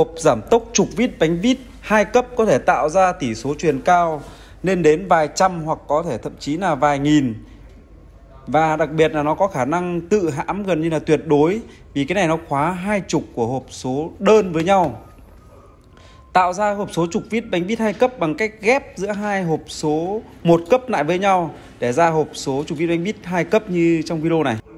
Hộp giảm tốc trục vít bánh vít hai cấp có thể tạo ra tỷ số truyền cao lên đến vài trăm hoặc có thể thậm chí là vài nghìn và đặc biệt là nó có khả năng tự hãm gần như là tuyệt đối vì cái này nó khóa hai trục của hộp số đơn với nhau tạo ra hộp số trục vít bánh vít hai cấp bằng cách ghép giữa hai hộp số một cấp lại với nhau để ra hộp số trục vít bánh vít hai cấp như trong video này